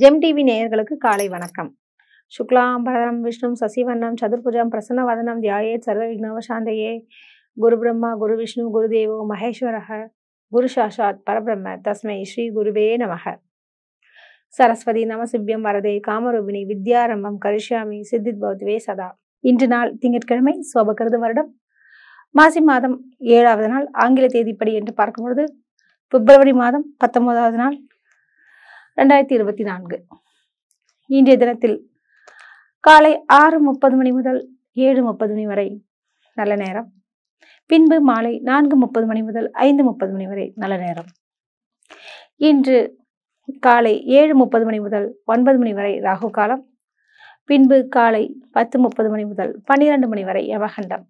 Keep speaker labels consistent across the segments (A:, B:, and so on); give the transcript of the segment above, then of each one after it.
A: GeM TV நேயர்களுக்கு காலை வணக்கம் சுக்லாம் பரதம் விஷ்ணு சசிவர்ணம் சதுர்புஜம் பிரசன்னவதனம் தியாயே சர்வ விக்னவசாந்தையே குரு பிரம்மா குரு விஷ்ணு குரு தேவோ மகேஸ்வரக குரு சாஷாத் பரபிரம்ம தஸ்மை ஸ்ரீ குருவே நமக சரஸ்வதி நமசிவ்யம் வரதே காமரூபிணி வித்யாரம்பம் கரிஷாமி சித்தித் பௌத்வே சதா இன்று நாள் திங்கட்கிழமை சோபகிருத வருடம் மாசி மாதம் ஏழாவது நாள் ஆங்கில தேதிப்படி என்று பார்க்கும்பொழுது பிப்ரவரி மாதம் பத்தொன்பதாவது நாள் ரெண்டாயிரத்தி இருபத்தி நான்கு இன்றைய தினத்தில் காலை ஆறு முப்பது மணி முதல் ஏழு முப்பது மணி வரை நல்ல நேரம் பின்பு மாலை நான்கு முப்பது மணி முதல் ஐந்து முப்பது மணி வரை நல்ல நேரம் இன்று காலை ஏழு முப்பது மணி முதல் ஒன்பது மணி வரை ராகு காலம் பின்பு காலை பத்து முப்பது மணி முதல் பன்னிரண்டு மணி வரை யமகண்டம்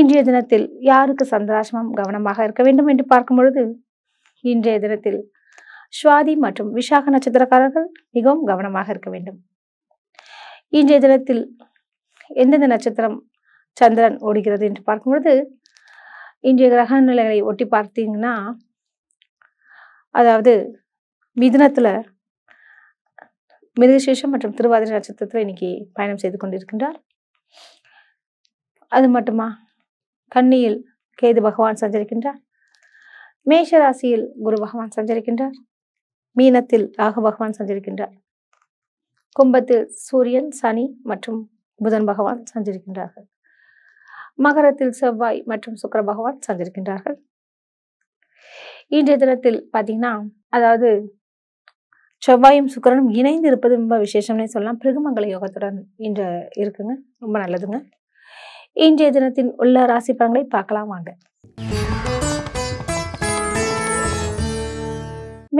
A: இன்றைய தினத்தில் யாருக்கு சந்திராசிரமம் கவனமாக இருக்க வேண்டும் என்று பார்க்கும் பொழுது இன்றைய தினத்தில் சுவாதி மற்றும் விசாக நட்சத்திரக்காரர்கள் மிகவும் கவனமாக இருக்க வேண்டும் இன்றைய தினத்தில் எந்தெந்த நட்சத்திரம் சந்திரன் ஓடுகிறது என்று பார்க்கும்பொழுது இன்றைய கிரக நிலைகளை ஒட்டி பார்த்தீங்கன்னா அதாவது மிதுனத்தில் மிருகசேஷம் மற்றும் திருவாதிரை நட்சத்திரத்தில் இன்னைக்கு பயணம் செய்து கொண்டிருக்கின்றார் அது மட்டுமா கன்னியில் கேது பகவான் சஞ்சரிக்கின்றார் மேஷ ராசியில் குரு பகவான் சஞ்சரிக்கின்றார் மீனத்தில் ராகு பகவான் சஞ்சரிக்கின்றார் கும்பத்தில் சூரியன் சனி மற்றும் புதன் பகவான் சஞ்சரிக்கின்றார்கள் மகரத்தில் செவ்வாய் மற்றும் சுக்கர பகவான் சந்திருக்கின்றார்கள் இன்றைய தினத்தில் பார்த்தீங்கன்னா அதாவது செவ்வாயும் சுக்கரனும் இணைந்து இருப்பது ரொம்ப விசேஷம்னே சொல்லலாம் பிருகுமங்கல யோகத்துடன் இன்று இருக்குங்க ரொம்ப நல்லதுங்க இன்றைய தினத்தின் உள்ள ராசி பலன்களை பார்க்கலாம் வாங்க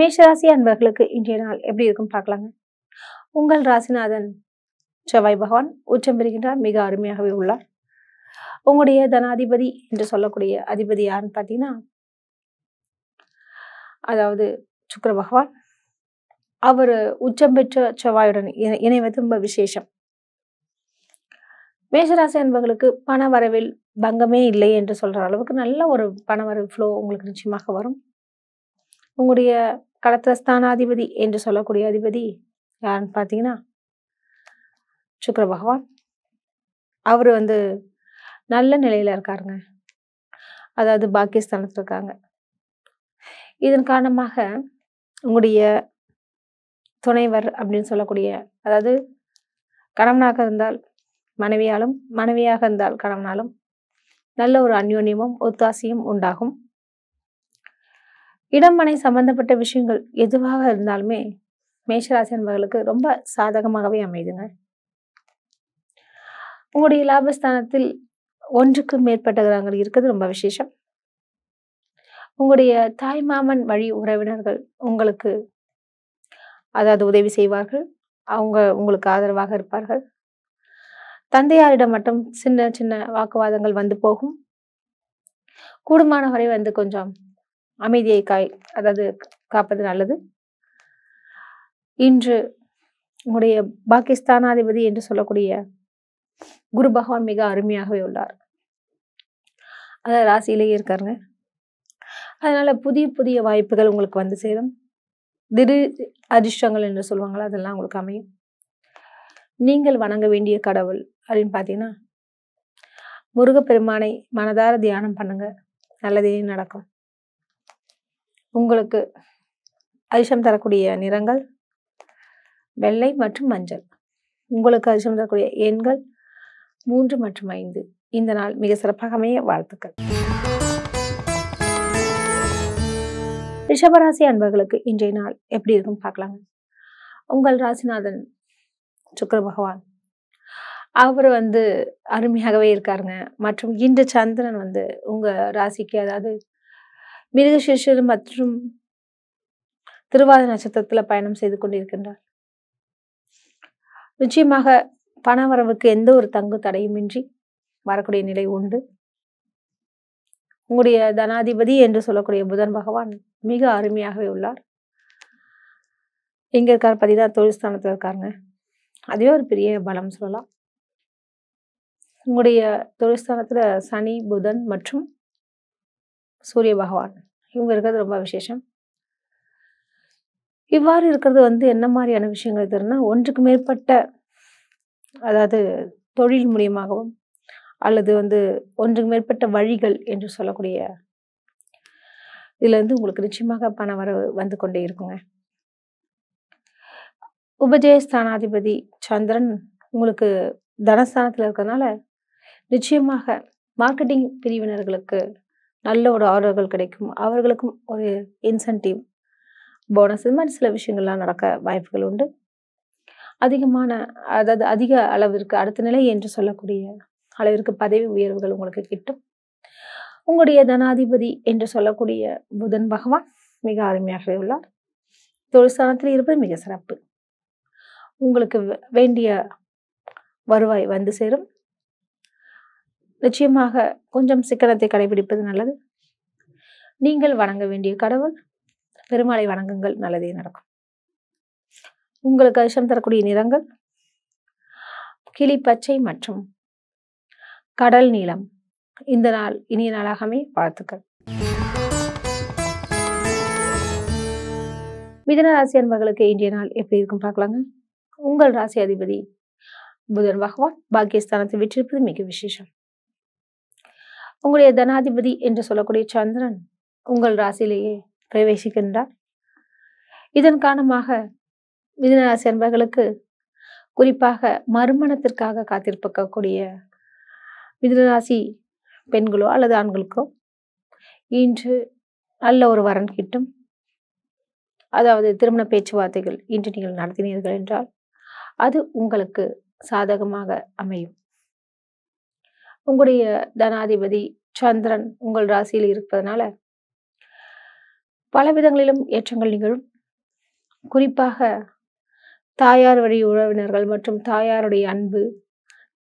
A: மேஷராசி அன்பர்களுக்கு இன்றைய நாள் எப்படி இருக்கும் பார்க்கலாங்க உங்கள் ராசிநாதன் செவ்வாய் பகவான் உச்சம் பெறுகின்றார் மிக அருமையாகவே உள்ளார் உங்களுடைய தனாதிபதி என்று சொல்லக்கூடிய அதிபதி யாருன்னு பார்த்தீங்கன்னா அதாவது சுக்கர பகவான் அவர் உச்சம் பெற்ற செவ்வாயுடன் இணைவது ரொம்ப விசேஷம் மேஷராசி அன்பர்களுக்கு பண வரவில் பங்கமே இல்லை என்று சொல்கிற அளவுக்கு நல்ல ஒரு பண வரவு ஃப்ளோ உங்களுக்கு நிச்சயமாக வரும் உங்களுடைய கடத்திரஸ்தானாதிபதி என்று சொல்லக்கூடிய அதிபதி யாருன்னு பார்த்தீங்கன்னா சுக்கர பகவான் அவர் வந்து நல்ல நிலையில் இருக்காருங்க அதாவது பாக்கியஸ்தானத்தில் இருக்காங்க இதன் காரணமாக உங்களுடைய துணைவர் அப்படின்னு சொல்லக்கூடிய அதாவது கணவனாக இருந்தால் மனைவியாலும் மனைவியாக இருந்தால் கணவனாலும் நல்ல ஒரு அந்யோன்யமும் ஒத்தாசையும் உண்டாகும் இடம் மனை சம்பந்தப்பட்ட விஷயங்கள் எதுவாக இருந்தாலுமே மேஷராசி என்பவர்களுக்கு ரொம்ப சாதகமாகவே அமைதுங்க உங்களுடைய லாபஸ்தானத்தில் ஒன்றுக்கு மேற்பட்ட கிரகங்கள் இருக்கிறது ரொம்ப விசேஷம் உங்களுடைய தாய் மாமன் வழி உறவினர்கள் உங்களுக்கு அதாவது உதவி செய்வார்கள் அவங்க உங்களுக்கு ஆதரவாக இருப்பார்கள் தந்தையாரிடம் மட்டும் சின்ன சின்ன வாக்குவாதங்கள் வந்து போகும் கூடுமான வரை வந்து கொஞ்சம் அமைதியை காய் அதாவது காப்பது நல்லது இன்று உங்களுடைய பாகிஸ்தானாதிபதி என்று சொல்லக்கூடிய குரு பகவான் மிக அருமையாகவே உள்ளார் அதான் ராசியிலேயே இருக்காருங்க அதனால புதிய புதிய வாய்ப்புகள் உங்களுக்கு வந்து சேரும் திரு அதிர்ஷ்டங்கள் என்று சொல்லுவாங்களா அதெல்லாம் உங்களுக்கு அமையும் நீங்கள் வணங்க வேண்டிய கடவுள் அப்படின்னு பார்த்தீங்கன்னா முருகப்பெருமானை மனதார தியானம் பண்ணுங்க நல்லதே நடக்கும் உங்களுக்கு அதிர்ஷம் தரக்கூடிய நிறங்கள் வெள்ளை மற்றும் மஞ்சள் உங்களுக்கு அதிர்ஷம் தரக்கூடிய எண்கள் மூன்று மற்றும் ஐந்து இந்த நாள் மிக சிறப்பாக அமைய வாழ்த்துக்கள் ரிஷபராசி அன்பர்களுக்கு இன்றைய நாள் எப்படி இருக்கும் பார்க்கலாங்க உங்கள் ராசிநாதன் சுக்கர பகவான் அவர் வந்து அருமையாகவே இருக்காருங்க மற்றும் இன்று சந்திரன் வந்து உங்கள் ராசிக்கு அதாவது சிஷ்யரும் மற்றும் திருவாத நட்சத்திரத்தில் பயணம் செய்து கொண்டிருக்கின்றார் நிச்சயமாக பண வரவுக்கு எந்த ஒரு தங்கு தடையுமின்றி வரக்கூடிய நிலை உண்டு உங்களுடைய தனாதிபதி என்று சொல்லக்கூடிய புதன் பகவான் மிக அருமையாகவே உள்ளார் எங்க இருக்கார் பார்த்தீங்கன்னா தொழில் ஸ்தானத்தில் இருக்காருங்க அதே ஒரு பெரிய பலம் சொல்லலாம் உங்களுடைய தொழில் ஸ்தானத்தில் சனி புதன் மற்றும் சூரிய பகவான் இவங்க இருக்கிறது ரொம்ப விசேஷம் இவ்வாறு இருக்கிறது வந்து என்ன மாதிரியான விஷயங்கள் தெரியும்னா ஒன்றுக்கு மேற்பட்ட அதாவது தொழில் மூலியமாகவும் அல்லது வந்து ஒன்றுக்கு மேற்பட்ட வழிகள் என்று சொல்லக்கூடிய இதில் வந்து உங்களுக்கு நிச்சயமாக பண வரவு வந்து கொண்டே இருக்குங்க உபஜயஸ்தானாதிபதி சந்திரன் உங்களுக்கு தனஸ்தானத்தில் இருக்கிறதுனால நிச்சயமாக மார்க்கெட்டிங் பிரிவினர்களுக்கு நல்ல ஒரு ஆர்டர்கள் கிடைக்கும் அவர்களுக்கும் ஒரு இன்சென்டிவ் போனஸ் இது மாதிரி சில விஷயங்கள்லாம் நடக்க வாய்ப்புகள் உண்டு அதிகமான அதாவது அதிக அளவிற்கு அடுத்த நிலை என்று சொல்லக்கூடிய அளவிற்கு பதவி உயர்வுகள் உங்களுக்கு கிட்டும் உங்களுடைய தனாதிபதி என்று சொல்லக்கூடிய புதன் பகவான் மிக அருமையாகவே உள்ளார் தொழிற்சாலத்தில் இருப்பது மிக சிறப்பு உங்களுக்கு வேண்டிய வருவாய் வந்து சேரும் நிச்சயமாக கொஞ்சம் சிக்கனத்தை கடைபிடிப்பது நல்லது நீங்கள் வணங்க வேண்டிய கடவுள் பெருமாளை வணங்குங்கள் நல்லதே நடக்கும் உங்களுக்கு அதிர்ஷ்டம் தரக்கூடிய நிறங்கள் கிளி பச்சை மற்றும் கடல் நீளம் இந்த நாள் இனிய நாளாகவே வாழ்த்துக்கள் மிதன ராசி அன்பர்களுக்கு இன்றைய நாள் எப்படி இருக்கும் பார்க்கலாங்க உங்கள் ராசி அதிபதி புதன் பகவான் பாக்கியஸ்தானத்தில் விற்றிருப்பது மிக விசேஷம் உங்களுடைய தனாதிபதி என்று சொல்லக்கூடிய சந்திரன் உங்கள் ராசியிலேயே பிரவேசிக்கின்றார் இதன் காரணமாக மிதனராசி அன்பர்களுக்கு குறிப்பாக மறுமணத்திற்காக காத்திருப்பக்கூடிய மிதனராசி பெண்களோ அல்லது ஆண்களுக்கோ இன்று நல்ல ஒரு வரன் கிட்டும் அதாவது திருமண பேச்சுவார்த்தைகள் இன்று நீங்கள் நடத்தினீர்கள் என்றால் அது உங்களுக்கு சாதகமாக அமையும் உங்களுடைய தனாதிபதி சந்திரன் உங்கள் ராசியில் இருப்பதனால பல விதங்களிலும் ஏற்றங்கள் நிகழும் குறிப்பாக தாயார் வழி உறவினர்கள் மற்றும் தாயாருடைய அன்பு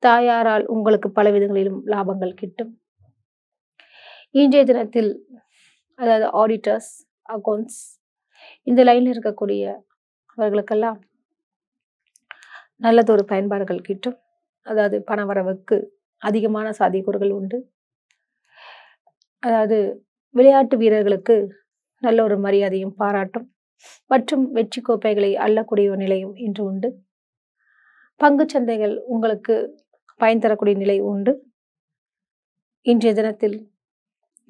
A: தாயாரால் உங்களுக்கு பல விதங்களிலும் லாபங்கள் கிட்டும் இன்றைய தினத்தில் அதாவது ஆடிட்டர்ஸ் அக்கௌண்ட்ஸ் இந்த லைனில் இருக்கக்கூடிய அவர்களுக்கெல்லாம் நல்லதொரு பயன்பாடுகள் கிட்டும் அதாவது பண வரவுக்கு அதிகமான சாதிக்கூறுகள் உண்டு அதாவது விளையாட்டு வீரர்களுக்கு நல்ல ஒரு மரியாதையும் பாராட்டும் மற்றும் வெற்றி கோப்பைகளை அள்ளக்கூடிய ஒரு நிலையும் இன்று உண்டு பங்கு சந்தைகள் உங்களுக்கு பயன் தரக்கூடிய நிலை உண்டு இன்றைய தினத்தில்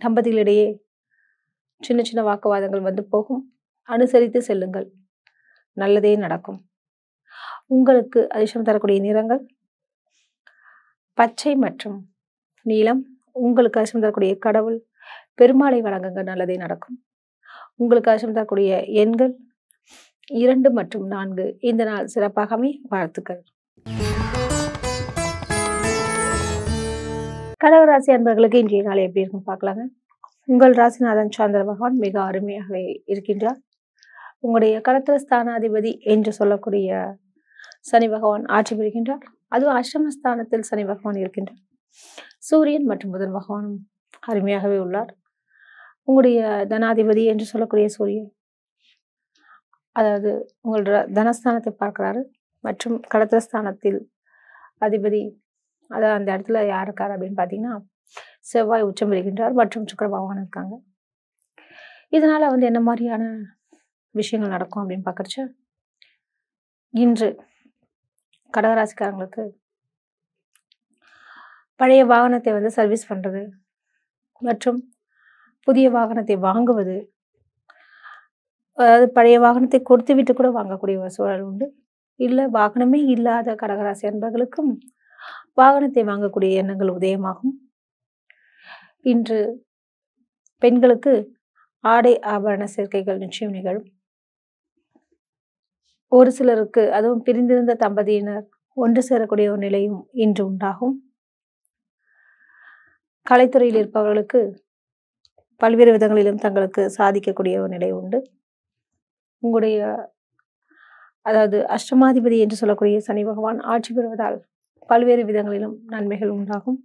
A: தம்பதிகளிடையே சின்ன சின்ன வாக்குவாதங்கள் வந்து போகும் அனுசரித்து செல்லுங்கள் நல்லதே நடக்கும் உங்களுக்கு அதிர்ஷ்டம் தரக்கூடிய நிறங்கள் பச்சை மற்றும் நீளம் உங்களுக்கு ஆசிரம் தரக்கூடிய கடவுள் பெருமாளை வழங்குங்க நல்லதே நடக்கும் உங்களுக்கு ஆசிரம் தரக்கூடிய எண்கள் இரண்டு மற்றும் நான்கு இந்த நாள் சிறப்பாகவே வாழ்த்துக்கள் கடகராசி அன்பர்களுக்கு இன்றைய நாள் எப்படி இருக்கும் பார்க்கலாங்க உங்கள் ராசிநாதன் சந்திர பகவான் மிக அருமையாகவே இருக்கின்றார் உங்களுடைய கடத்திர ஸ்தானாதிபதி என்று சொல்லக்கூடிய சனி பகவான் ஆட்சி புரிகின்றார் அதுவும் அஷ்டமஸ்தானத்தில் சனி பகவான் இருக்கின்றார் சூரியன் மற்றும் புதன் பகவானும் அருமையாகவே உள்ளார் உங்களுடைய தனாதிபதி என்று சொல்லக்கூடிய சூரியன் அதாவது உங்களோட தனஸ்தானத்தை பார்க்கிறாரு மற்றும் கடத்திரஸ்தானத்தில் அதிபதி அதாவது அந்த இடத்துல யார் இருக்கார் அப்படின்னு பார்த்தீங்கன்னா செவ்வாய் உச்சம் பெறுகின்றார் மற்றும் சுக்கர பகவான் இருக்காங்க இதனால் வந்து என்ன மாதிரியான விஷயங்கள் நடக்கும் அப்படின்னு பார்க்குறச்ச இன்று கடகராசிக்காரங்களுக்கு பழைய வாகனத்தை வந்து சர்வீஸ் பண்ணுறது மற்றும் புதிய வாகனத்தை வாங்குவது அதாவது பழைய வாகனத்தை கொடுத்து விட்டு கூட வாங்கக்கூடிய ஒரு சூழல் உண்டு இல்லை வாகனமே இல்லாத கடகராசி அன்பர்களுக்கும் வாகனத்தை வாங்கக்கூடிய எண்ணங்கள் உதயமாகும் இன்று பெண்களுக்கு ஆடை ஆபரண சேர்க்கைகள் நிச்சயம் நிகழும் ஒரு சிலருக்கு அதுவும் பிரிந்திருந்த தம்பதியினர் ஒன்று சேரக்கூடிய ஒரு நிலையும் இன்று உண்டாகும் கலைத்துறையில் இருப்பவர்களுக்கு பல்வேறு விதங்களிலும் தங்களுக்கு சாதிக்கக்கூடிய ஒரு நிலை உண்டு உங்களுடைய அதாவது அஷ்டமாதிபதி என்று சொல்லக்கூடிய சனி பகவான் ஆட்சி பெறுவதால் பல்வேறு விதங்களிலும் நன்மைகள் உண்டாகும்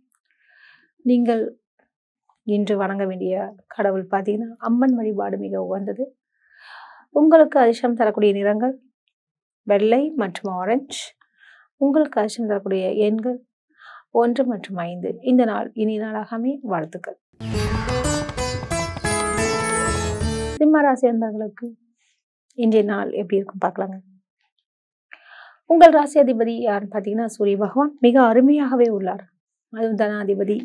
A: நீங்கள் இன்று வணங்க வேண்டிய கடவுள் பார்த்தீங்கன்னா அம்மன் வழிபாடு மிக உகந்தது உங்களுக்கு அதிர்ஷ்டம் தரக்கூடிய நிறங்கள் வெள்ளை மற்றும் ஆரஞ்சு உங்களுக்கு அச்சம் தரக்கூடிய எண்கள் ஒன்று மற்றும் ஐந்து இந்த நாள் இனி நாளாகவே வாழ்த்துக்கள் சிம்மராசி அன்பர்களுக்கு இன்றைய நாள் எப்படி இருக்கும் பார்க்கலாங்க உங்கள் ராசி அதிபதி யாருன்னு பார்த்தீங்கன்னா சூரிய பகவான் மிக அருமையாகவே உள்ளார் அதுவும் தனாதிபதி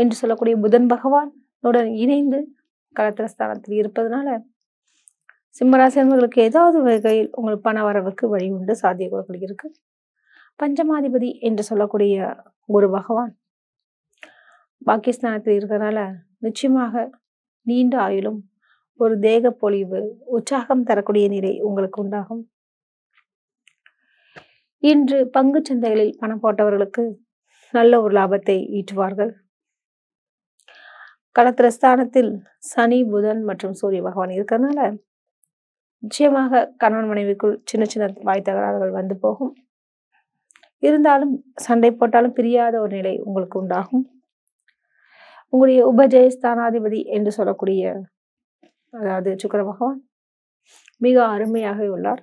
A: என்று சொல்லக்கூடிய புதன் பகவான் உடன் இணைந்து கலத்திரஸ்தானத்தில் இருப்பதனால சிம்மராசி ஏதாவது வகையில் உங்களுக்கு பண வரவுக்கு வழி உண்டு சாத்தியக்கூறுகள் இருக்கு பஞ்சமாதிபதி என்று சொல்லக்கூடிய ஒரு பகவான் பாகிஸ்தானத்தில் இருக்கிறனால நிச்சயமாக நீண்ட ஆயுளும் ஒரு தேக பொழிவு உற்சாகம் தரக்கூடிய நிலை உங்களுக்கு உண்டாகும் இன்று பங்கு சந்தைகளில் பணம் போட்டவர்களுக்கு நல்ல ஒரு லாபத்தை ஈட்டுவார்கள் களத்திரஸ்தானத்தில் சனி புதன் மற்றும் சூரிய பகவான் இருக்கிறதுனால நிச்சயமாக கணவன் மனைவிக்குள் சின்ன சின்ன வாய் தகராறுகள் வந்து போகும் இருந்தாலும் சண்டை போட்டாலும் பிரியாத ஒரு நிலை உங்களுக்கு உண்டாகும் உங்களுடைய உபஜெயஸ்தானாதிபதி என்று சொல்லக்கூடிய அதாவது சுக்கர பகவான் மிக அருமையாக உள்ளார்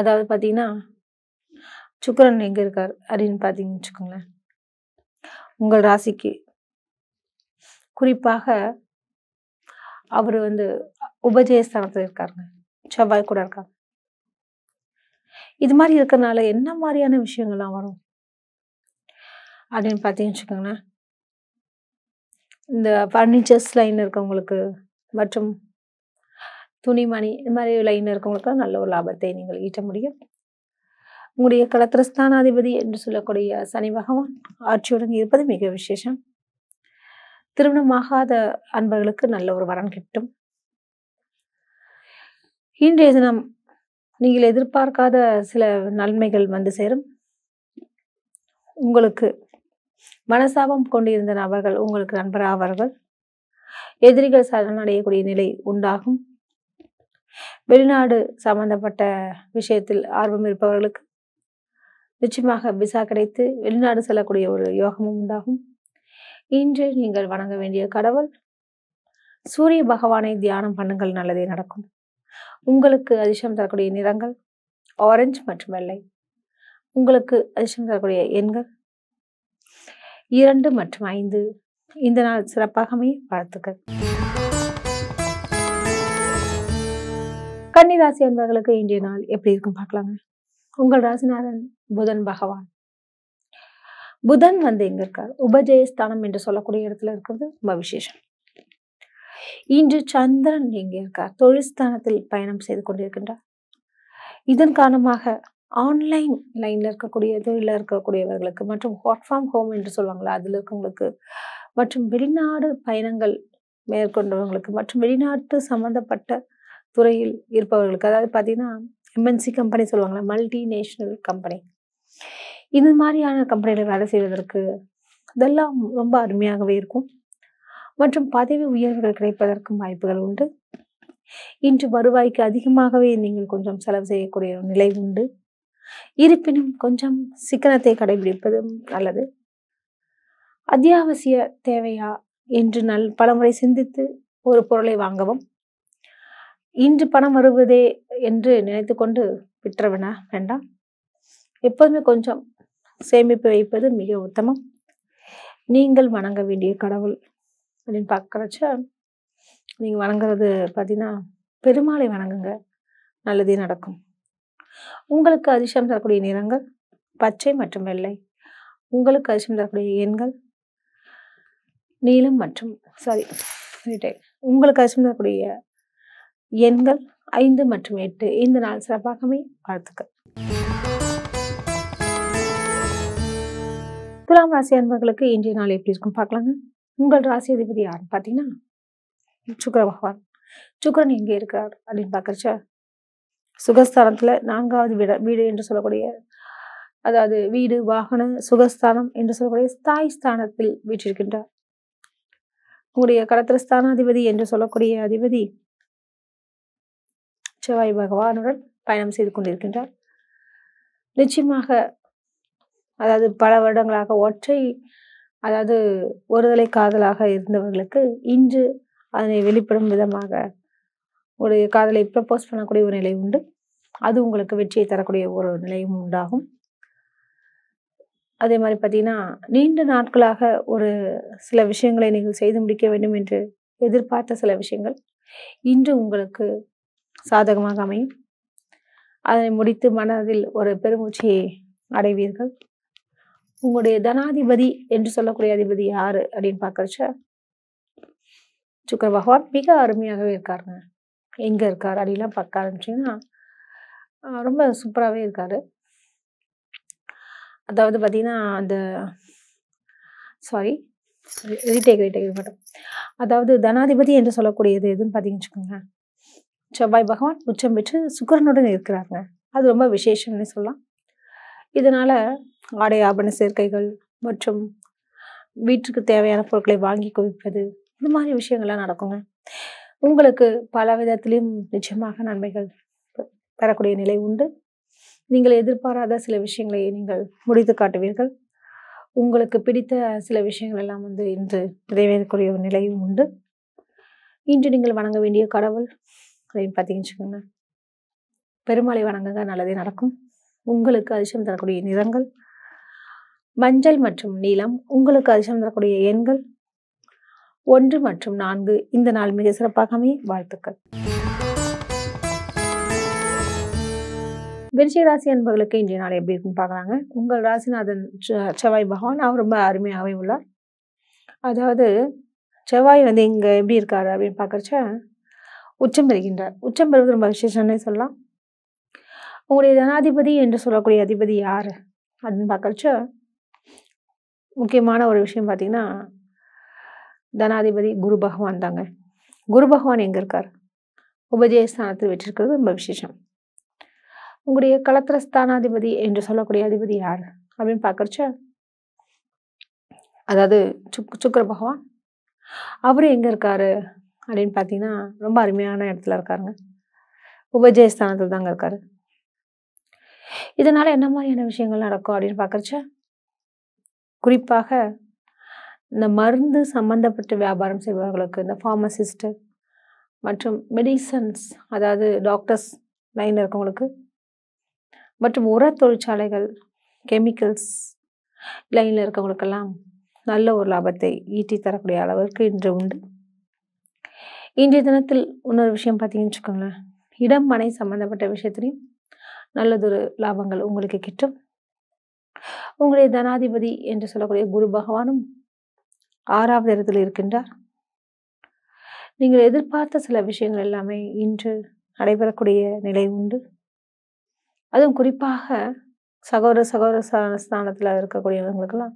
A: அதாவது பார்த்தீங்கன்னா சுக்கரன் எங்கே இருக்கார் அப்படின்னு பார்த்தீங்கன்னு வச்சுக்கோங்களேன் உங்கள் ராசிக்கு குறிப்பாக அவர் வந்து உபஜயஸ்தானத்தில் இருக்காருங்க செவ்வாய் கூட இருக்காங்க இது மாதிரி இருக்கிறனால என்ன மாதிரியான விஷயங்கள்லாம் வரும் அப்படின்னு பார்த்தீங்கன்னு வச்சுக்கோங்களேன் இந்த ஃபர்னிச்சர்ஸ் லைன் இருக்கவங்களுக்கு மற்றும் துணிமணி இந்த மாதிரி லைன் இருக்கவங்களுக்கு நல்ல ஒரு லாபத்தை நீங்கள் ஈட்ட முடியும் உங்களுடைய கலத்திரஸ்தானாதிபதி என்று சொல்லக்கூடிய சனி பகவான் ஆட்சியுடன் இருப்பது மிக விசேஷம் திருமணமாகாத அன்பர்களுக்கு நல்ல ஒரு வரன் கிட்டும் இன்றைய தினம் நீங்கள் எதிர்பார்க்காத சில நன்மைகள் வந்து சேரும் உங்களுக்கு மனசாபம் கொண்டிருந்த நபர்கள் உங்களுக்கு நண்பராவார்கள் எதிரிகள் சரணடையக்கூடிய நிலை உண்டாகும் வெளிநாடு சம்பந்தப்பட்ட விஷயத்தில் ஆர்வம் இருப்பவர்களுக்கு நிச்சயமாக விசா கிடைத்து வெளிநாடு செல்லக்கூடிய ஒரு யோகமும் உண்டாகும் இன்று நீங்கள் வணங்க வேண்டிய கடவுள் சூரிய பகவானை தியானம் பண்ணுங்கள் நல்லதே நடக்கும் உங்களுக்கு அதிர்ஷ்டம் தரக்கூடிய நிறங்கள் ஆரஞ்சு மற்றும் வெள்ளை உங்களுக்கு அதிர்ஷ்டம் தரக்கூடிய எண்கள் இரண்டு மற்றும் ஐந்து இந்த நாள் சிறப்பாகவே வாழ்த்துக்கள் கன்னிராசி அன்பர்களுக்கு இன்றைய நாள் எப்படி இருக்கும் பார்க்கலாங்க உங்கள் ராசிநாதன் புதன் பகவான் புதன் வந்து எங்க இருக்கார் உபஜயஸ்தானம் என்று சொல்லக்கூடிய இடத்துல இருக்கிறது ரொம்ப விசேஷம் இன்று சந்திரன் எங்கே இருக்கார் தொழில்ஸ்தானத்தில் பயணம் செய்து கொண்டிருக்கின்றார் இதன் காரணமாக ஆன்லைன் லைனில் இருக்கக்கூடிய தொழிலில் இருக்கக்கூடியவர்களுக்கு மற்றும் ஒர்க் ஃபார்ம் ஹோம் என்று சொல்லுவாங்களா அதில் இருக்கவங்களுக்கு மற்றும் வெளிநாடு பயணங்கள் மேற்கொண்டவங்களுக்கு மற்றும் வெளிநாட்டு சம்மந்தப்பட்ட துறையில் இருப்பவர்களுக்கு அதாவது பார்த்தீங்கன்னா எம்என்சி கம்பெனி சொல்லுவாங்களா மல்டிநேஷ்னல் கம்பெனி இது மாதிரியான கம்பெனியில் வேலை செய்வதற்கு இதெல்லாம் ரொம்ப அருமையாகவே இருக்கும் மற்றும் பதவி உயர்வுகள் கிடைப்பதற்கும் வாய்ப்புகள் உண்டு இன்று வருவாய்க்கு அதிகமாகவே நீங்கள் கொஞ்சம் செலவு செய்யக்கூடிய நிலை உண்டு இருப்பினும் கொஞ்சம் சிக்கனத்தை கடைபிடிப்பதும் நல்லது அத்தியாவசிய தேவையா என்று நல் பலமுறை சிந்தித்து ஒரு பொருளை வாங்கவும் இன்று பணம் வருவதே என்று நினைத்து கொண்டு விட்டுறவினா வேண்டாம் எப்போதுமே கொஞ்சம் சேமிப்பு வைப்பது மிக உத்தமம் நீங்கள் வணங்க வேண்டிய கடவுள் அப்படின்னு பார்க்குறச்ச நீங்கள் வணங்குறது பார்த்தீங்கன்னா பெருமாளை வணங்குங்க நல்லதே நடக்கும் உங்களுக்கு அதிர்ஷ்டம் தரக்கூடிய நிறங்கள் பச்சை மற்றும் வெள்ளை உங்களுக்கு அதிர்ஷ்டம் தரக்கூடிய எண்கள் நீலம் மற்றும் சாரி உங்களுக்கு அதிர்ஷ்டம் தரக்கூடிய எண்கள் ஐந்து மற்றும் எட்டு இந்த நாள் சிறப்பாகவே வாழ்த்துக்கள் துலாம் ராசி அன்பர்களுக்கு இன்றைய நாள் எப்படி இருக்கும் பார்க்கலாங்க உங்கள் ராசி அதிபதி யாருன்னு பார்த்தீங்கன்னா சுக்கர பகவான் சுக்கரன் எங்கே இருக்கிறார் அப்படின்னு பார்க்குறச்ச சுகஸ்தானத்தில் நான்காவது வீட வீடு என்று சொல்லக்கூடிய அதாவது வீடு வாகன சுகஸ்தானம் என்று சொல்லக்கூடிய தாய் ஸ்தானத்தில் வீற்றிருக்கின்றார் உங்களுடைய கடத்திர ஸ்தானாதிபதி என்று சொல்லக்கூடிய அதிபதி செவ்வாய் பகவானுடன் பயணம் செய்து கொண்டிருக்கின்றார் நிச்சயமாக அதாவது பல வருடங்களாக ஒற்றை அதாவது ஒருதலை காதலாக இருந்தவர்களுக்கு இன்று அதனை வெளிப்படும் விதமாக ஒரு காதலை ப்ரப்போஸ் பண்ணக்கூடிய ஒரு நிலை உண்டு அது உங்களுக்கு வெற்றியை தரக்கூடிய ஒரு நிலையும் உண்டாகும் அதே மாதிரி பார்த்தீங்கன்னா நீண்ட நாட்களாக ஒரு சில விஷயங்களை நீங்கள் செய்து முடிக்க வேண்டும் என்று எதிர்பார்த்த சில விஷயங்கள் இன்று உங்களுக்கு சாதகமாக அமையும் அதனை முடித்து மனதில் ஒரு பெருமூச்சியை அடைவீர்கள் உங்களுடைய தனாதிபதி என்று சொல்லக்கூடிய அதிபதி யாரு அப்படின்னு பாக்குறச்ச சுக்கர பகவான் மிக அருமையாகவே இருக்காருங்க எங்கே இருக்கார் அப்படிலாம் பார்க்க ஆரம்பிச்சிங்கன்னா ரொம்ப சூப்பராகவே இருக்கார் அதாவது பார்த்தீங்கன்னா அந்த சாரி ரீடேக் ரீடேக் மட்டும் அதாவது தனாதிபதி என்று சொல்லக்கூடியது எதுன்னு பார்த்தீங்கன்னு வச்சுக்கோங்க செவ்வாய் பகவான் உச்சம் பெற்று சுக்கரனுடன் இருக்கிறாருங்க அது ரொம்ப விசேஷம்னு சொல்லலாம் இதனால் ஆடை ஆபண சேர்க்கைகள் மற்றும் வீட்டுக்கு தேவையான பொருட்களை வாங்கி குவிப்பது இந்த மாதிரி விஷயங்கள்லாம் நடக்குங்க உங்களுக்கு பல விதத்திலையும் நிச்சயமாக நன்மைகள் பெறக்கூடிய நிலை உண்டு நீங்கள் எதிர்பாராத சில விஷயங்களை நீங்கள் முடித்து காட்டுவீர்கள் உங்களுக்கு பிடித்த சில விஷயங்கள் எல்லாம் வந்து இன்று நிறைவேறக்கூடிய ஒரு நிலையும் உண்டு இன்று நீங்கள் வணங்க வேண்டிய கடவுள் அப்படின்னு பார்த்தீங்கன்னு வச்சுக்கோங்க பெருமாளை வணங்குங்க நல்லதே நடக்கும் உங்களுக்கு அதிர்ஷ்டம் தரக்கூடிய நிறங்கள் மஞ்சள் மற்றும் நீலம் உங்களுக்கு அதிர்ஷ்டம் தரக்கூடிய எண்கள் ஒன்று மற்றும் நான்கு இந்த நாள் மிக சிறப்பாக அமைய வாழ்த்துக்கள் விருச்சிக ராசி அன்பர்களுக்கு இன்றைய நாள் எப்படி இருக்குன்னு பார்க்குறாங்க உங்கள் ராசிநாதன் செவ்வாய் பகவான் அவர் ரொம்ப அருமையாகவே உள்ளார் அதாவது செவ்வாய் வந்து இங்கே எப்படி இருக்காரு அப்படின்னு பார்க்குறச்ச உச்சம் பெறுகின்றார் உச்சம் பெறுவது ரொம்ப விசேஷம்னே சொல்லலாம் உங்களுடைய ஜனாதிபதி என்று சொல்லக்கூடிய அதிபதி யார் அப்படின்னு பார்க்கச்ச முக்கியமான ஒரு விஷயம் பார்த்திங்கன்னா தனாதிபதி குரு பகவான் தாங்க குரு பகவான் எங்கே இருக்கார் உபஜயஸ்தானத்தில் வச்சிருக்கிறது ரொம்ப விசேஷம் உங்களுடைய களத்திர ஸ்தானாதிபதி என்று சொல்லக்கூடிய அதிபதி யார் அப்படின்னு பார்க்குறச்ச அதாவது சுக் சுக்கர பகவான் அவர் எங்கே இருக்காரு அப்படின்னு பார்த்தீங்கன்னா ரொம்ப அருமையான இடத்துல இருக்காருங்க உபஜயஸ்தானத்தில் தாங்க இருக்காரு இதனால் என்ன மாதிரியான விஷயங்கள் நடக்கும் அப்படின்னு பார்க்குறச்ச குறிப்பாக இந்த மருந்து சம்மந்தப்பட்ட வியாபாரம் செய்பவர்களுக்கு இந்த ஃபார்மசிஸ்ட்டு மற்றும் மெடிசன்ஸ் அதாவது டாக்டர்ஸ் லைனில் இருக்கவங்களுக்கு மற்றும் உர தொழிற்சாலைகள் கெமிக்கல்ஸ் லைனில் இருக்கவங்களுக்கெல்லாம் நல்ல ஒரு லாபத்தை ஈட்டி தரக்கூடிய அளவிற்கு இன்று உண்டு இன்றைய தினத்தில் இன்னொரு விஷயம் பார்த்தீங்கன்னு வச்சுக்கோங்களேன் இடம் மனை சம்மந்தப்பட்ட விஷயத்திலையும் நல்லதொரு லாபங்கள் உங்களுக்கு கிட்டும் உங்களுடைய தனாதிபதி என்று சொல்லக்கூடிய குரு பகவானும் ஆறாவது இடத்தில் இருக்கின்றார் நீங்கள் எதிர்பார்த்த சில விஷயங்கள் எல்லாமே இன்று நடைபெறக்கூடிய நிலை உண்டு அதுவும் குறிப்பாக சகோதர சகோதர ஸ்தானத்தில் இருக்கக்கூடியவர்களுக்கெல்லாம்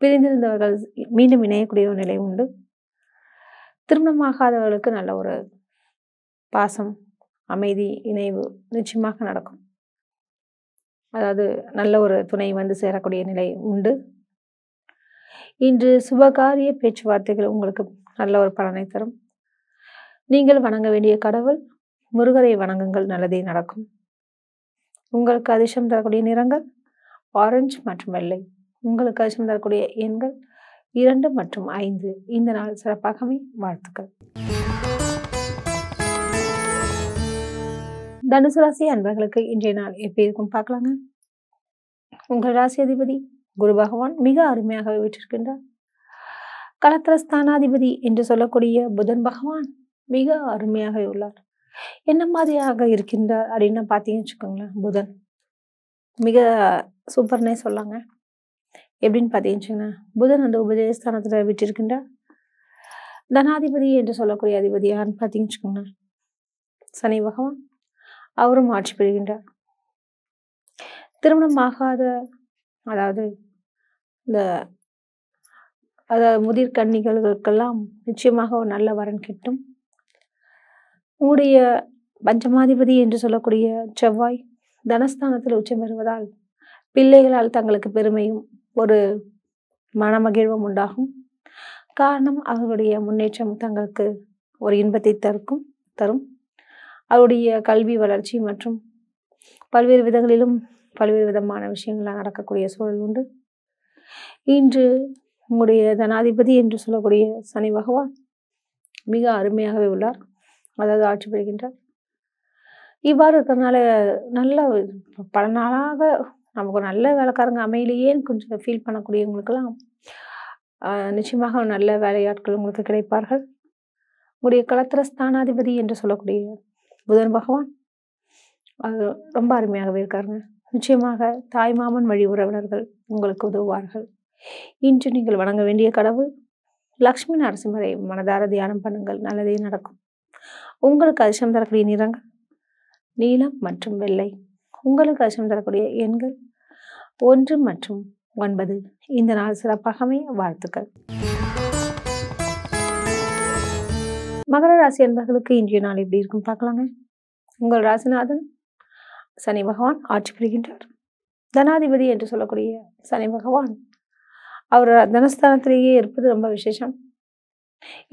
A: பிரிந்திருந்தவர்கள் மீண்டும் இணையக்கூடிய ஒரு நிலை உண்டு திருமணமாகாதவர்களுக்கு நல்ல ஒரு பாசம் அமைதி இணைவு நிச்சயமாக நடக்கும் அதாவது நல்ல ஒரு துணை வந்து சேரக்கூடிய நிலை உண்டு இன்று சுபகாரிய பேச்சுவார்த்தைகள் உங்களுக்கு நல்ல ஒரு பலனை தரும் நீங்கள் வணங்க வேண்டிய கடவுள் முருகரை வணங்குங்கள் நல்லதே நடக்கும் உங்களுக்கு அதிர்ஷ்டம் தரக்கூடிய நிறங்கள் ஆரஞ்சு மற்றும் வெள்ளை உங்களுக்கு அதிர்ஷ்டம் தரக்கூடிய எண்கள் இரண்டு மற்றும் ஐந்து இந்த நாள் சிறப்பாகவே வாழ்த்துக்கள் தனுசு ராசி அன்பர்களுக்கு இன்றைய நாள் எப்படி இருக்கும் பார்க்கலாங்க உங்கள் ராசி அதிபதி குரு பகவான் மிக அருமையாகவே விட்டிருக்கின்றார் களத்திர ஸ்தானாதிபதி என்று சொல்லக்கூடிய புதன் பகவான் மிக அருமையாக உள்ளார் என்ன மாதிரியாக இருக்கின்றார் அப்படின்னு பார்த்தீங்கன்னு வச்சுக்கோங்களேன் புதன் மிக சூப்பர்னே சொல்லாங்க எப்படின்னு பார்த்தீங்கன்னு புதன் அந்த உபதேசஸ்தானத்தில் விட்டிருக்கின்றார் தனாதிபதி என்று சொல்லக்கூடிய அதிபதியான்னு பார்த்தீங்கன்னு வச்சுக்கோங்களேன் சனி பகவான் அவரும் ஆட்சி பெறுகின்றார் திருமணமாகாத அதாவது இந்த அதாவது முதிர் கன்னிகளுக்கெல்லாம் நிச்சயமாக ஒரு நல்ல வரன் கிட்டும் உங்களுடைய பஞ்சமாதிபதி என்று சொல்லக்கூடிய செவ்வாய் தனஸ்தானத்தில் உச்சம் பெறுவதால் பிள்ளைகளால் தங்களுக்கு பெருமையும் ஒரு மனமகிழ்வும் உண்டாகும் காரணம் அவர்களுடைய முன்னேற்றம் தங்களுக்கு ஒரு இன்பத்தை தருக்கும் தரும் அவருடைய கல்வி வளர்ச்சி மற்றும் பல்வேறு விதங்களிலும் பல்வேறு விதமான விஷயங்கள்லாம் நடக்கக்கூடிய சூழல் உண்டு இன்று உங்களுடைய ஜனாதிபதி என்று சொல்லக்கூடிய சனி பகவான் மிக அருமையாகவே உள்ளார் அதாவது ஆட்சி பெறுகின்றார் இவ்வாறு இருக்கிறதுனால நல்ல பல நாளாக நமக்கு நல்ல வேலைக்காரங்க அமையிலேயேன்னு கொஞ்சம் ஃபீல் பண்ணக்கூடியவங்களுக்கெல்லாம் நிச்சயமாக நல்ல வேலையாட்கள் உங்களுக்கு கிடைப்பார்கள் உங்களுடைய கலத்திர ஸ்தானாதிபதி என்று சொல்லக்கூடிய புதன் பகவான் அது ரொம்ப அருமையாகவே இருக்காருங்க நிச்சயமாக தாய் மாமன் வழி உறவினர்கள் உங்களுக்கு உதவுவார்கள் இன்று நீங்கள் வணங்க வேண்டிய கடவுள் லக்ஷ்மி நரசிம்மரை மனதார தியானம் பண்ணுங்கள் நல்லதே நடக்கும் உங்களுக்கு அதிர்ஷ்டம் தரக்கூடிய நிறங்கள் நீலம் மற்றும் வெள்ளை உங்களுக்கு அதிர்ஷ்டம் தரக்கூடிய எண்கள் ஒன்று மற்றும் ஒன்பது இந்த நாள் சிறப்பாகவே வாழ்த்துக்கள் மகர ராசி அன்பர்களுக்கு இன்றைய நாள் எப்படி இருக்கும் பார்க்கலாங்க உங்கள் ராசிநாதன் சனி பகவான் ஆட்சி புரிகின்றார் தனாதிபதி என்று சொல்லக்கூடிய சனி பகவான் அவர் தனஸ்தானத்திலேயே இருப்பது ரொம்ப விசேஷம்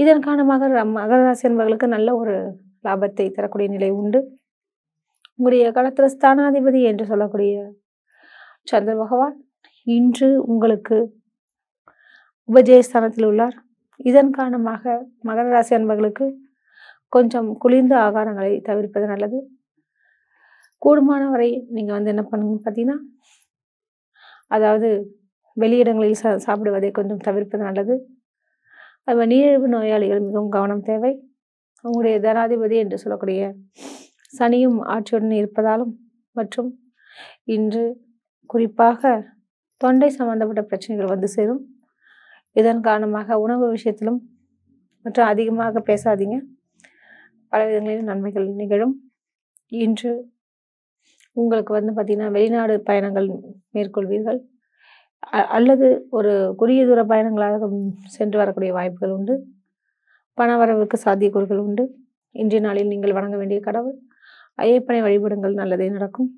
A: இதன் காரணமாக மகர ராசி அன்பர்களுக்கு நல்ல ஒரு லாபத்தை தரக்கூடிய நிலை உண்டு உங்களுடைய காலத்தில் ஸ்தானாதிபதி என்று சொல்லக்கூடிய சந்திர பகவான் இன்று உங்களுக்கு உபஜயஸ்தானத்தில் உள்ளார் இதன் காரணமாக மகர ராசி அன்பர்களுக்கு கொஞ்சம் குளிர்ந்த ஆகாரங்களை தவிர்ப்பது நல்லது கூடுமான வரை நீங்கள் வந்து என்ன பண்ணுங்க பார்த்தீங்கன்னா அதாவது வெளியிடங்களில் சா சாப்பிடுவதை கொஞ்சம் தவிர்ப்பது நல்லது அது நீரிழிவு நோயாளிகள் மிகவும் கவனம் தேவை உங்களுடைய தனாதிபதி என்று சொல்லக்கூடிய சனியும் ஆட்சியுடன் இருப்பதாலும் மற்றும் இன்று குறிப்பாக தொண்டை சம்பந்தப்பட்ட பிரச்சனைகள் வந்து சேரும் இதன் காரணமாக உணவு விஷயத்திலும் மற்றும் அதிகமாக பேசாதீங்க பல விதங்களில் நன்மைகள் நிகழும் இன்று உங்களுக்கு வந்து பார்த்திங்கன்னா வெளிநாடு பயணங்கள் மேற்கொள்வீர்கள் அல்லது ஒரு குறுகிய தூர பயணங்களாக சென்று வரக்கூடிய வாய்ப்புகள் உண்டு பணவரவுக்கு சாத்தியக்கூறுகள் உண்டு இன்றைய நாளில் நீங்கள் வணங்க வேண்டிய கடவுள் ஐயப்பனை வழிபடுங்கள் நல்லதே நடக்கும்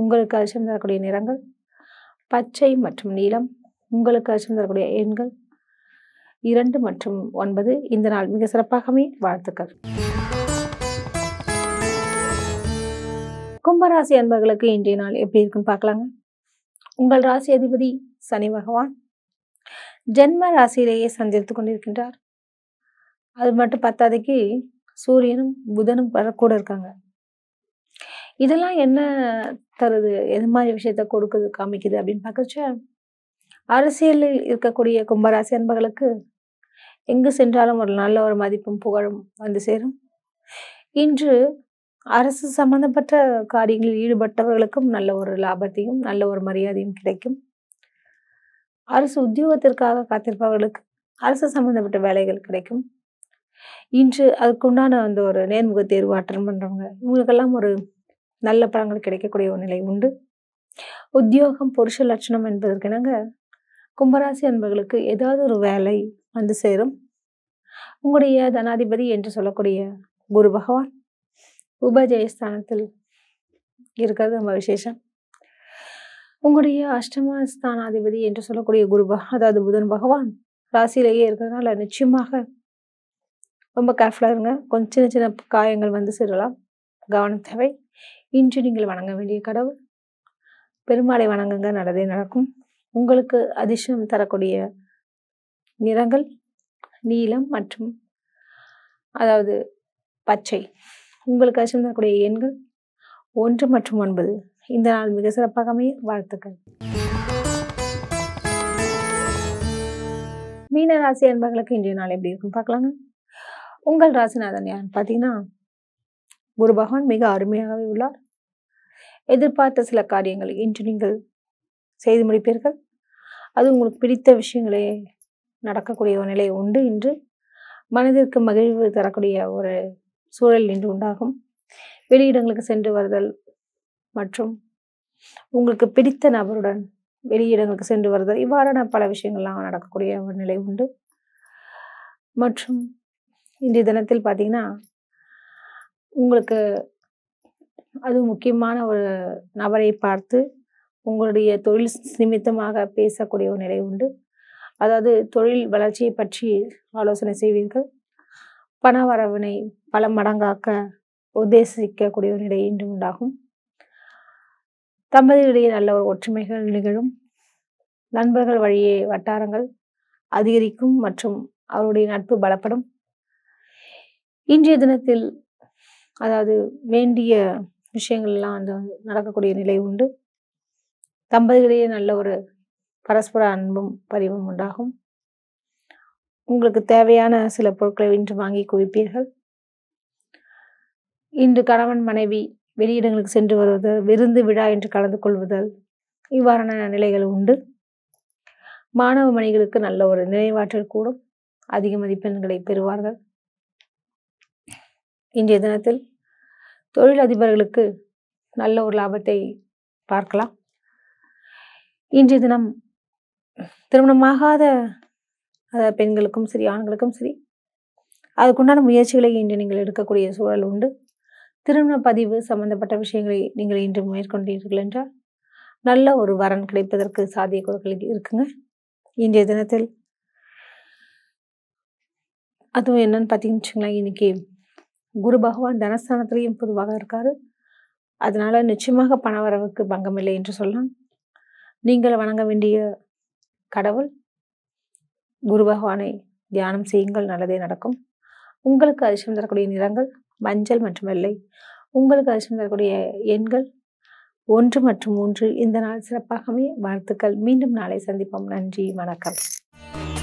A: உங்களுக்கு அதிர்ஷ்டம் தரக்கூடிய நிறங்கள் பச்சை மற்றும் நீளம் உங்களுக்கு அதிர்ஷ்டம் தரக்கூடிய எண்கள் இரண்டு மற்றும் ஒன்பது இந்த நாள் மிக சிறப்பாகவே வாழ்த்துக்கள் கும்பராசி அன்பர்களுக்கு இன்றைய நாள் எப்படி இருக்குன்னு பார்க்கலாங்க உங்கள் ராசி அதிபதி சனி பகவான் ஜென்ம ராசியிலேயே சஞ்சரித்து கொண்டிருக்கின்றார் அது மட்டும் பத்தாதைக்கு சூரியனும் புதனும் கூட இருக்காங்க இதெல்லாம் என்ன தருது எது மாதிரி விஷயத்த கொடுக்குது காமிக்குது அப்படின்னு பார்க்கச்ச அரசியலில் இருக்கக்கூடிய கும்பராசி அன்பர்களுக்கு எங்கு சென்றாலும் ஒரு நல்ல ஒரு மதிப்பும் புகழும் வந்து சேரும் இன்று அரசு சம்பந்தப்பட்ட காரியங்களில் ஈடுபட்டவர்களுக்கும் நல்ல ஒரு லாபத்தையும் நல்ல ஒரு மரியாதையும் கிடைக்கும் அரசு உத்தியோகத்திற்காக காத்திருப்பவர்களுக்கு அரசு சம்பந்தப்பட்ட வேலைகள் கிடைக்கும் இன்று அதுக்குண்டான அந்த ஒரு நேர்முக தேர்வு அட்டன் பண்ணுறவங்க இவங்களுக்கெல்லாம் ஒரு நல்ல பழங்கள் கிடைக்கக்கூடிய ஒரு நிலை உண்டு உத்தியோகம் புருஷ லட்சணம் என்னங்க கும்பராசி அன்பர்களுக்கு ஏதாவது ஒரு வேலை வந்து சேரும் உங்களுடைய தனாதிபதி என்று சொல்லக்கூடிய குரு பகவான் உபஜயஸ்தானத்தில் இருக்கிறது ரொம்ப விசேஷம் உங்களுடைய அஷ்டம என்று சொல்லக்கூடிய குரு அதாவது புதன் பகவான் ராசியிலேயே இருக்கிறதுனால நிச்சயமாக ரொம்ப கேர்ஃபுல்லாக இருங்க கொஞ்சம் சின்ன சின்ன காயங்கள் வந்து சேரலாம் கவனம் தேவை இன்று நீங்கள் வணங்க வேண்டிய கடவுள் பெருமாளை வணங்குங்க நல்லதே நடக்கும் உங்களுக்கு அதிர்ஷ்டம் தரக்கூடிய நிறங்கள் நீலம் மற்றும் அதாவது பச்சை உங்களுக்கு அதிர்ஷ்டம் தரக்கூடிய எண்கள் ஒன்று மற்றும் ஒன்பது இந்த நாள் மிக சிறப்பாக அமைய வாழ்த்துக்கள் மீன ராசி அன்பர்களுக்கு இன்றைய நாள் எப்படி இருக்கும் பார்க்கலாங்க உங்கள் ராசிநாதன் யாருன்னு பார்த்தீங்கன்னா குரு பகவான் மிக அருமையாகவே உள்ளார் எதிர்பார்த்த சில காரியங்கள் இன்று நீங்கள் செய்து முடிப்பீர்கள் அது உங்களுக்கு பிடித்த விஷயங்களே நடக்கக்கூடிய ஒரு நிலை உண்டு இன்று மனதிற்கு மகிழ்வு தரக்கூடிய ஒரு சூழல் இன்று உண்டாகும் வெளியிடங்களுக்கு சென்று வருதல் மற்றும் உங்களுக்கு பிடித்த நபருடன் வெளியிடங்களுக்கு சென்று வருதல் இவ்வாறான பல விஷயங்கள்லாம் நடக்கக்கூடிய ஒரு நிலை உண்டு மற்றும் இன்றைய தினத்தில் பார்த்தீங்கன்னா உங்களுக்கு அது முக்கியமான ஒரு நபரை பார்த்து உங்களுடைய தொழில் நிமித்தமாக பேசக்கூடிய ஒரு நிலை உண்டு அதாவது தொழில் வளர்ச்சியை பற்றி ஆலோசனை செய்வீர்கள் பண வரவினை பல மடங்காக்க உத்தேசிக்கக்கூடிய ஒரு நிலை இன்று உண்டாகும் தம்பதியிடையே நல்ல ஒரு ஒற்றுமைகள் நிகழும் நண்பர்கள் வழியே வட்டாரங்கள் அதிகரிக்கும் மற்றும் அவருடைய நட்பு பலப்படும் இன்றைய தினத்தில் அதாவது வேண்டிய விஷயங்கள்லாம் அந்த நடக்கக்கூடிய நிலை உண்டு தம்பதிகளிடையே நல்ல ஒரு பரஸ்பர அன்பும் பரிவும் உண்டாகும் உங்களுக்கு தேவையான சில பொருட்களை இன்று வாங்கி குவிப்பீர்கள் இன்று கணவன் மனைவி வெளியிடங்களுக்கு சென்று வருவதல் விருந்து விழா என்று கலந்து கொள்வதல் இவ்வாறான நிலைகள் உண்டு மாணவ மணிகளுக்கு நல்ல ஒரு நினைவாற்றல் கூடும் அதிக மதிப்பெண்களை பெறுவார்கள் இன்றைய தினத்தில் தொழிலதிபர்களுக்கு நல்ல ஒரு லாபத்தை பார்க்கலாம் இன்றைய தினம் திருமணமாகாத பெண்களுக்கும் சரி ஆண்களுக்கும் சரி அதுக்குண்டான முயற்சிகளை இன்று நீங்கள் எடுக்கக்கூடிய சூழல் உண்டு திருமண பதிவு சம்பந்தப்பட்ட விஷயங்களை நீங்கள் இன்று மேற்கொண்டீர்கள் என்றால் நல்ல ஒரு வரன் கிடைப்பதற்கு குறைகள் இருக்குங்க இன்றைய தினத்தில் அதுவும் என்னன்னு பார்த்தீங்கன்னு இன்னைக்கு குரு பகவான் தனஸ்தானத்திலையும் பொதுவாக இருக்காரு அதனால நிச்சயமாக பணவரவுக்கு பங்கமில்லை என்று சொல்லலாம் நீங்கள் வணங்க வேண்டிய கடவுள் குரு பகவானை தியானம் செய்யுங்கள் நல்லதே நடக்கும் உங்களுக்கு அதிர்ஷ்டம் தரக்கூடிய நிறங்கள் மஞ்சள் மற்றும் வெள்ளை உங்களுக்கு அதிர்ஷ்டம் தரக்கூடிய எண்கள் ஒன்று மற்றும் மூன்று இந்த நாள் சிறப்பாகவே வாழ்த்துக்கள் மீண்டும் நாளை சந்திப்போம் நன்றி வணக்கம்